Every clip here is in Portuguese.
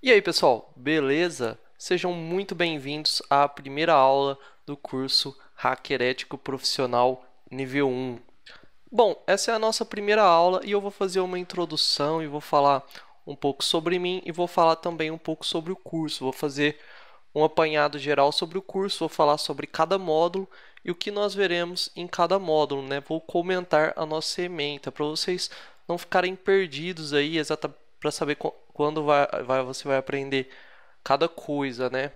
E aí, pessoal, beleza? Sejam muito bem-vindos à primeira aula do curso Hacker Ético Profissional Nível 1. Bom, essa é a nossa primeira aula e eu vou fazer uma introdução e vou falar um pouco sobre mim e vou falar também um pouco sobre o curso. Vou fazer um apanhado geral sobre o curso, vou falar sobre cada módulo e o que nós veremos em cada módulo, né? Vou comentar a nossa ementa para vocês não ficarem perdidos aí exatamente para saber quando vai, vai, você vai aprender cada coisa, né?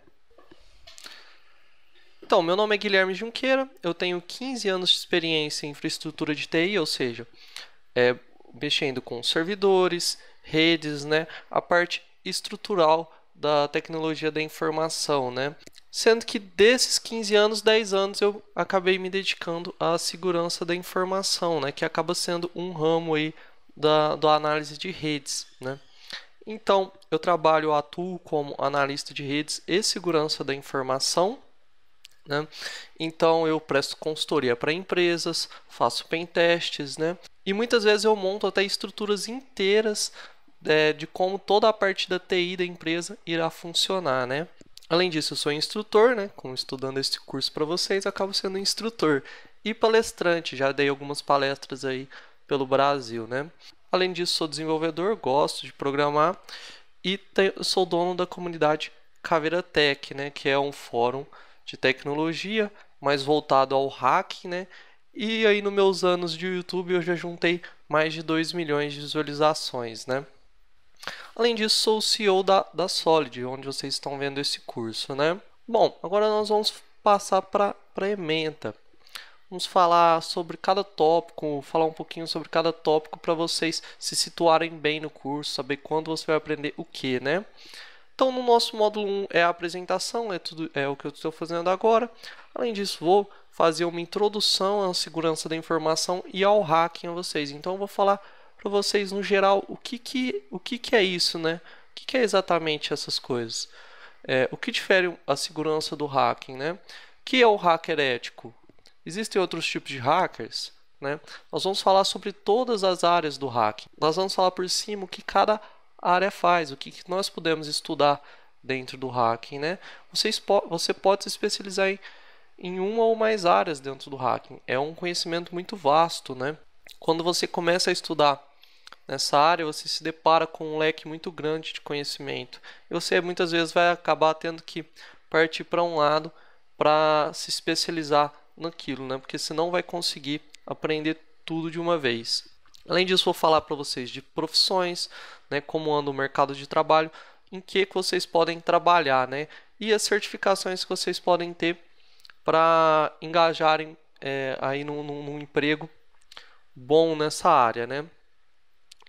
Então, meu nome é Guilherme Junqueira, eu tenho 15 anos de experiência em infraestrutura de TI, ou seja, é, mexendo com servidores, redes, né, a parte estrutural da tecnologia da informação, né? Sendo que desses 15 anos, 10 anos eu acabei me dedicando à segurança da informação, né, que acaba sendo um ramo aí da, da análise de redes, né? Então, eu trabalho, atuo como analista de redes e segurança da informação. Né? Então, eu presto consultoria para empresas, faço pentestes, né? e muitas vezes eu monto até estruturas inteiras é, de como toda a parte da TI da empresa irá funcionar. Né? Além disso, eu sou instrutor, né? como estudando esse curso para vocês, acabo sendo instrutor e palestrante. Já dei algumas palestras aí pelo Brasil. Né? Além disso, sou desenvolvedor, gosto de programar e sou dono da comunidade Caveira Tech, né, que é um fórum de tecnologia, mais voltado ao hack, né? E aí nos meus anos de YouTube eu já juntei mais de 2 milhões de visualizações, né? Além disso, sou o CEO da, da Solid, onde vocês estão vendo esse curso, né? Bom, agora nós vamos passar para a Ementa. Vamos falar sobre cada tópico, falar um pouquinho sobre cada tópico para vocês se situarem bem no curso, saber quando você vai aprender o que, né? Então, no nosso módulo 1 é a apresentação, é, tudo, é o que eu estou fazendo agora. Além disso, vou fazer uma introdução à segurança da informação e ao hacking a vocês. Então, eu vou falar para vocês, no geral, o que, que, o que, que é isso, né? O que, que é exatamente essas coisas? É, o que difere a segurança do hacking, né? O que é o hacker ético? Existem outros tipos de hackers, né? Nós vamos falar sobre todas as áreas do hacking. Nós vamos falar por cima o que cada área faz, o que, que nós podemos estudar dentro do hacking, né? Você, você pode se especializar em, em uma ou mais áreas dentro do hacking. É um conhecimento muito vasto, né? Quando você começa a estudar nessa área, você se depara com um leque muito grande de conhecimento. E você muitas vezes vai acabar tendo que partir para um lado para se especializar naquilo, né? Porque senão vai conseguir aprender tudo de uma vez. Além disso, vou falar para vocês de profissões, né, como anda o mercado de trabalho, em que, que vocês podem trabalhar, né, e as certificações que vocês podem ter para engajarem é, aí num, num, emprego bom nessa área, né.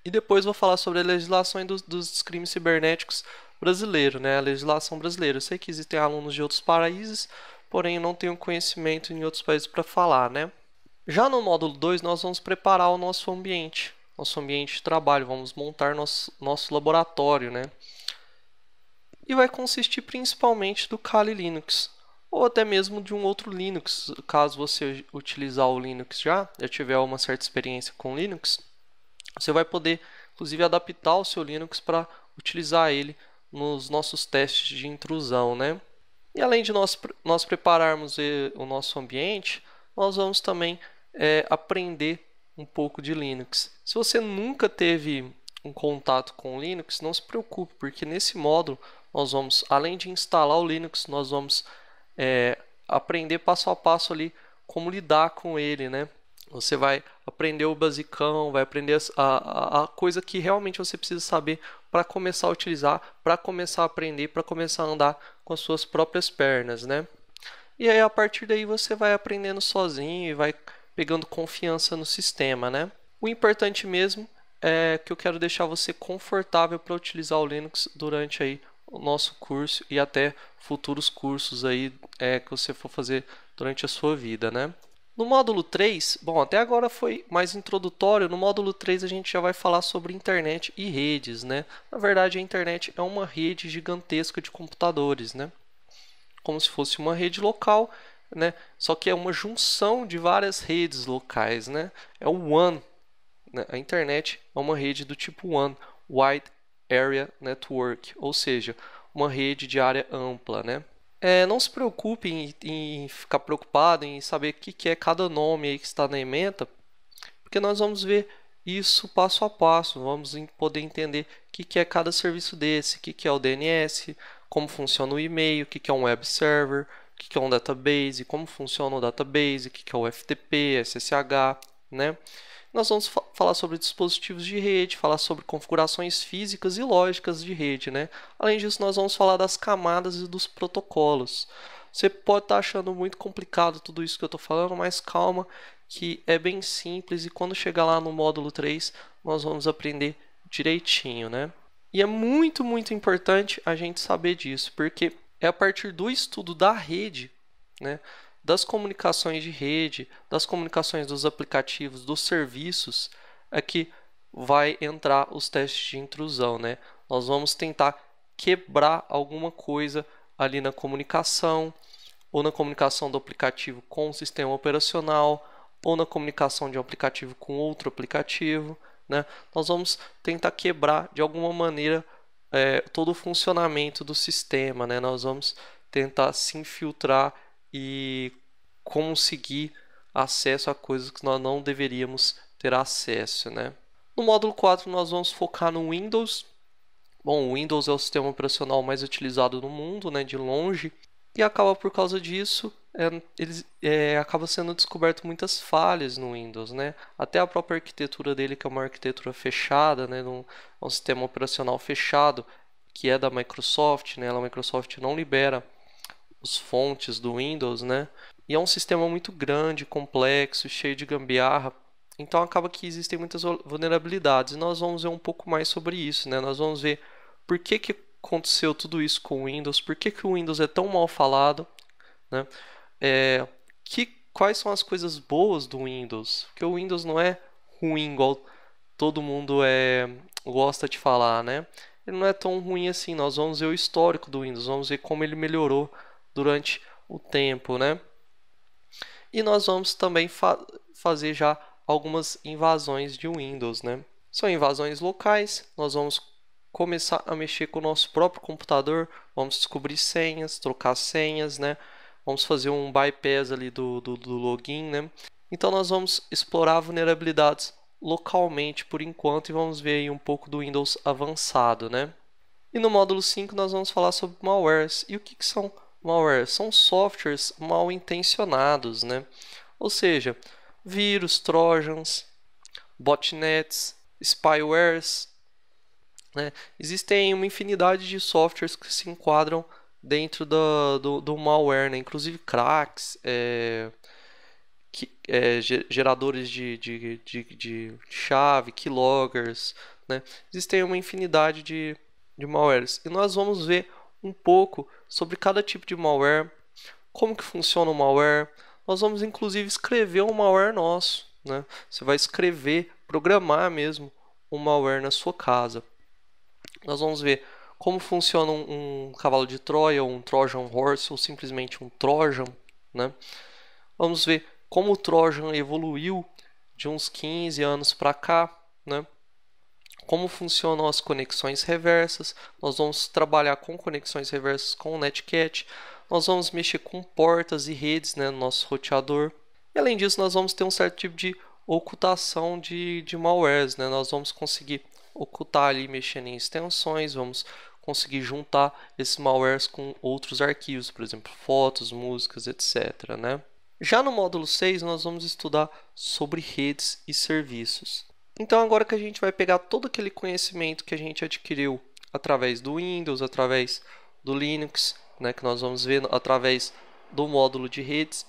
E depois vou falar sobre a legislação dos, dos crimes cibernéticos brasileiro, né, a legislação brasileira. Eu sei que existem alunos de outros países, porém não tenho conhecimento em outros países para falar, né? Já no módulo 2, nós vamos preparar o nosso ambiente, nosso ambiente de trabalho, vamos montar nosso, nosso laboratório, né? E vai consistir principalmente do Kali Linux, ou até mesmo de um outro Linux, caso você utilizar o Linux já, já tiver uma certa experiência com Linux, você vai poder, inclusive, adaptar o seu Linux para utilizar ele nos nossos testes de intrusão, né? E além de nós, nós prepararmos o nosso ambiente, nós vamos também é, aprender um pouco de Linux. Se você nunca teve um contato com Linux, não se preocupe, porque nesse módulo nós vamos, além de instalar o Linux, nós vamos é, aprender passo a passo ali como lidar com ele, né? Você vai aprender o basicão, vai aprender a, a, a coisa que realmente você precisa saber para começar a utilizar, para começar a aprender, para começar a andar com as suas próprias pernas, né? E aí a partir daí você vai aprendendo sozinho e vai pegando confiança no sistema, né? O importante mesmo é que eu quero deixar você confortável para utilizar o Linux durante aí o nosso curso e até futuros cursos aí é, que você for fazer durante a sua vida, né? No módulo 3, bom, até agora foi mais introdutório, no módulo 3 a gente já vai falar sobre internet e redes, né? Na verdade, a internet é uma rede gigantesca de computadores, né? Como se fosse uma rede local, né? Só que é uma junção de várias redes locais, né? É o WAN. Né? A internet é uma rede do tipo WAN, Wide Area Network, ou seja, uma rede de área ampla, né? É, não se preocupe em, em, ficar preocupado em saber o que, que é cada nome que está na ementa, porque nós vamos ver isso passo a passo, vamos poder entender o que, que é cada serviço desse, o que, que é o DNS, como funciona o e-mail, o que, que é um web server, o que, que é um database, como funciona o database, o que, que é o FTP, SSH, né? Nós vamos fa falar sobre dispositivos de rede, falar sobre configurações físicas e lógicas de rede, né? Além disso, nós vamos falar das camadas e dos protocolos. Você pode estar tá achando muito complicado tudo isso que eu estou falando, mas calma, que é bem simples e quando chegar lá no módulo 3, nós vamos aprender direitinho, né? E é muito, muito importante a gente saber disso, porque é a partir do estudo da rede, né? das comunicações de rede, das comunicações dos aplicativos, dos serviços, é que vai entrar os testes de intrusão, né? Nós vamos tentar quebrar alguma coisa ali na comunicação, ou na comunicação do aplicativo com o sistema operacional, ou na comunicação de um aplicativo com outro aplicativo, né? Nós vamos tentar quebrar de alguma maneira é, todo o funcionamento do sistema, né? Nós vamos tentar se infiltrar e conseguir acesso a coisas que nós não deveríamos ter acesso, né? No módulo 4 nós vamos focar no Windows. Bom, o Windows é o sistema operacional mais utilizado no mundo, né, de longe, e acaba por causa disso é, ele é, acaba sendo descoberto muitas falhas no Windows, né? Até a própria arquitetura dele, que é uma arquitetura fechada, né, num, um sistema operacional fechado, que é da Microsoft, né? A Microsoft não libera os fontes do Windows, né? E é um sistema muito grande, complexo, cheio de gambiarra. Então acaba que existem muitas vulnerabilidades. E nós vamos ver um pouco mais sobre isso, né? Nós vamos ver por que, que aconteceu tudo isso com o Windows, por que, que o Windows é tão mal falado, né? É, que, quais são as coisas boas do Windows? Porque o Windows não é ruim igual todo mundo é, gosta de falar, né? Ele não é tão ruim assim. Nós vamos ver o histórico do Windows, vamos ver como ele melhorou durante o tempo, né? E nós vamos também fa fazer já algumas invasões de Windows, né? São invasões locais, nós vamos começar a mexer com o nosso próprio computador, vamos descobrir senhas, trocar senhas, né? Vamos fazer um bypass ali do, do, do login, né? Então nós vamos explorar vulnerabilidades localmente por enquanto e vamos ver aí um pouco do Windows avançado, né? E no módulo 5 nós vamos falar sobre malwares e o que, que são malware são softwares mal intencionados, né? Ou seja, vírus, trojans, botnets, spywares. Né? Existem uma infinidade de softwares que se enquadram dentro do, do, do malware, né? inclusive cracks, é, que, é, geradores de, de, de, de, chave, keyloggers. Né? Existem uma infinidade de, de malwares. E nós vamos ver um pouco sobre cada tipo de malware, como que funciona o malware. Nós vamos inclusive escrever um malware nosso, né? Você vai escrever, programar mesmo um malware na sua casa. Nós vamos ver como funciona um, um cavalo de Troia, ou um Trojan Horse, ou simplesmente um Trojan, né? Vamos ver como o Trojan evoluiu de uns 15 anos para cá, né? como funcionam as conexões reversas, nós vamos trabalhar com conexões reversas com o Netcat, nós vamos mexer com portas e redes né, no nosso roteador. E além disso, nós vamos ter um certo tipo de ocultação de, de malwares, né? nós vamos conseguir ocultar ali mexendo em extensões, vamos conseguir juntar esses malwares com outros arquivos, por exemplo, fotos, músicas, etc. Né? Já no módulo 6, nós vamos estudar sobre redes e serviços. Então, agora que a gente vai pegar todo aquele conhecimento que a gente adquiriu através do Windows, através do Linux, né, que nós vamos ver através do módulo de redes,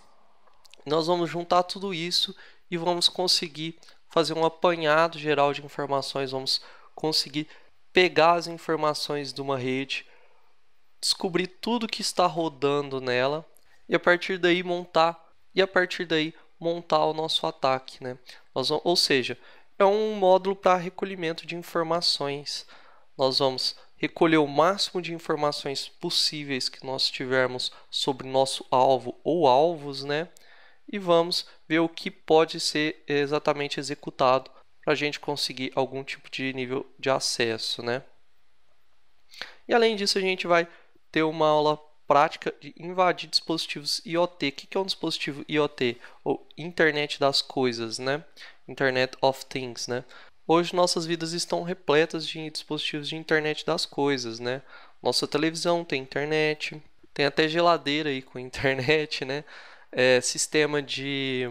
nós vamos juntar tudo isso e vamos conseguir fazer um apanhado geral de informações, vamos conseguir pegar as informações de uma rede, descobrir tudo que está rodando nela e a partir daí montar e a partir daí montar o nosso ataque, né? Nós vamos, ou seja, é um módulo para recolhimento de informações. Nós vamos recolher o máximo de informações possíveis que nós tivermos sobre nosso alvo ou alvos, né? E vamos ver o que pode ser exatamente executado para a gente conseguir algum tipo de nível de acesso, né? E além disso, a gente vai ter uma aula prática de invadir dispositivos IoT. O que é um dispositivo IoT? Ou Internet das Coisas, né? Internet of Things, né? Hoje nossas vidas estão repletas de dispositivos de internet das coisas, né? Nossa televisão tem internet, tem até geladeira aí com internet, né? É, sistema de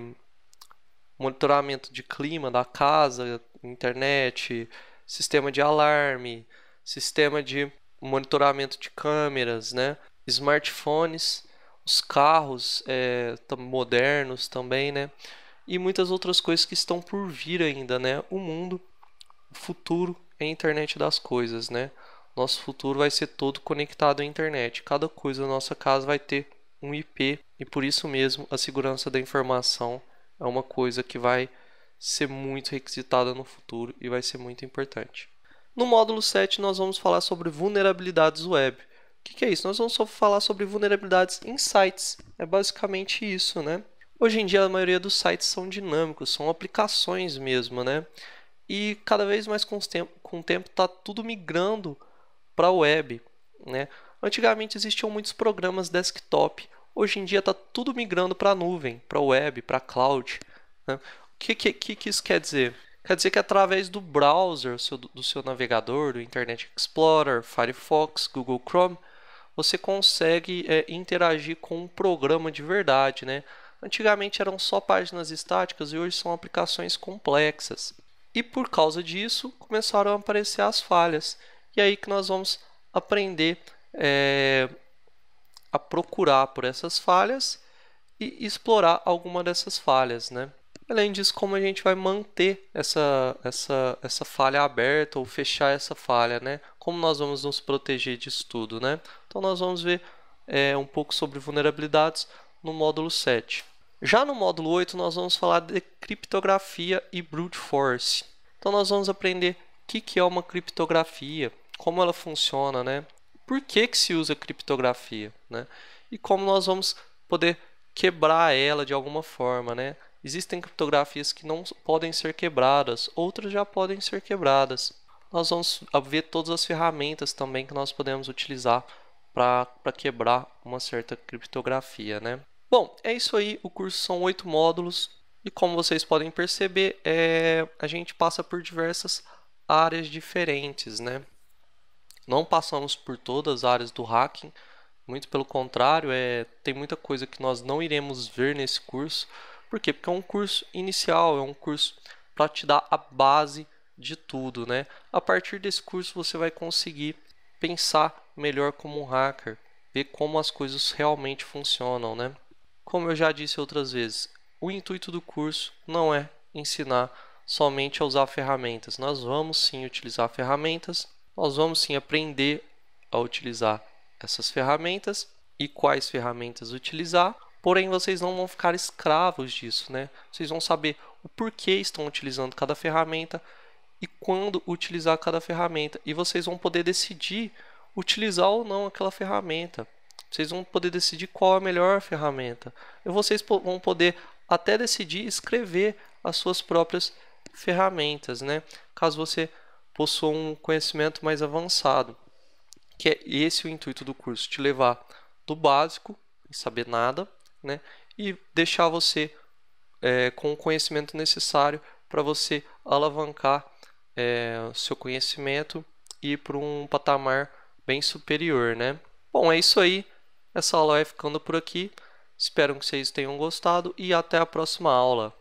monitoramento de clima da casa, internet, sistema de alarme, sistema de monitoramento de câmeras, né? Smartphones, os carros é, modernos também, né? e muitas outras coisas que estão por vir ainda, né? O mundo, o futuro é a internet das coisas, né? Nosso futuro vai ser todo conectado à internet. Cada coisa na nossa casa vai ter um IP e por isso mesmo a segurança da informação é uma coisa que vai ser muito requisitada no futuro e vai ser muito importante. No módulo 7 nós vamos falar sobre vulnerabilidades web. O que, que é isso? Nós vamos só falar sobre vulnerabilidades em sites. É basicamente isso, né? Hoje em dia a maioria dos sites são dinâmicos, são aplicações mesmo, né? E cada vez mais com, com o tempo está tudo migrando para a web, né? Antigamente existiam muitos programas desktop, hoje em dia está tudo migrando para a nuvem, para a web, para a cloud. Né? O que, que, que isso quer dizer? Quer dizer que através do browser do seu navegador, do Internet Explorer, Firefox, Google Chrome, você consegue é, interagir com um programa de verdade, né? Antigamente eram só páginas estáticas e hoje são aplicações complexas. E por causa disso começaram a aparecer as falhas. E aí que nós vamos aprender é, a procurar por essas falhas e explorar alguma dessas falhas, né? Além disso, como a gente vai manter essa, essa, essa falha aberta ou fechar essa falha, né? Como nós vamos nos proteger disso tudo, né? Então, nós vamos ver é, um pouco sobre vulnerabilidades no módulo 7. Já no módulo 8, nós vamos falar de criptografia e brute force. Então, nós vamos aprender o que, é uma criptografia, como ela funciona, né? Por que, que se usa criptografia, né? E como nós vamos poder quebrar ela de alguma forma, né? Existem criptografias que não podem ser quebradas, outras já podem ser quebradas. Nós vamos ver todas as ferramentas também que nós podemos utilizar para quebrar uma certa criptografia, né? Bom, é isso aí. O curso são oito módulos e, como vocês podem perceber, é... a gente passa por diversas áreas diferentes, né? Não passamos por todas as áreas do hacking, muito pelo contrário, é... tem muita coisa que nós não iremos ver nesse curso. Por quê? Porque é um curso inicial, é um curso para te dar a base de tudo, né? A partir desse curso você vai conseguir pensar melhor como um hacker, ver como as coisas realmente funcionam, né? Como eu já disse outras vezes, o intuito do curso não é ensinar somente a usar ferramentas. Nós vamos sim utilizar ferramentas, nós vamos sim aprender a utilizar essas ferramentas e quais ferramentas utilizar, porém vocês não vão ficar escravos disso, né? Vocês vão saber o porquê estão utilizando cada ferramenta e quando utilizar cada ferramenta, e vocês vão poder decidir utilizar ou não aquela ferramenta. Vocês vão poder decidir qual é a melhor ferramenta. E vocês vão poder até decidir escrever as suas próprias ferramentas, né? Caso você possua um conhecimento mais avançado, que é esse o intuito do curso, te levar do básico, sem saber nada, né? E deixar você é, com o conhecimento necessário para você alavancar é, seu conhecimento e ir para um patamar bem superior, né? Bom, é isso aí. Essa aula vai ficando por aqui. Espero que vocês tenham gostado e até a próxima aula.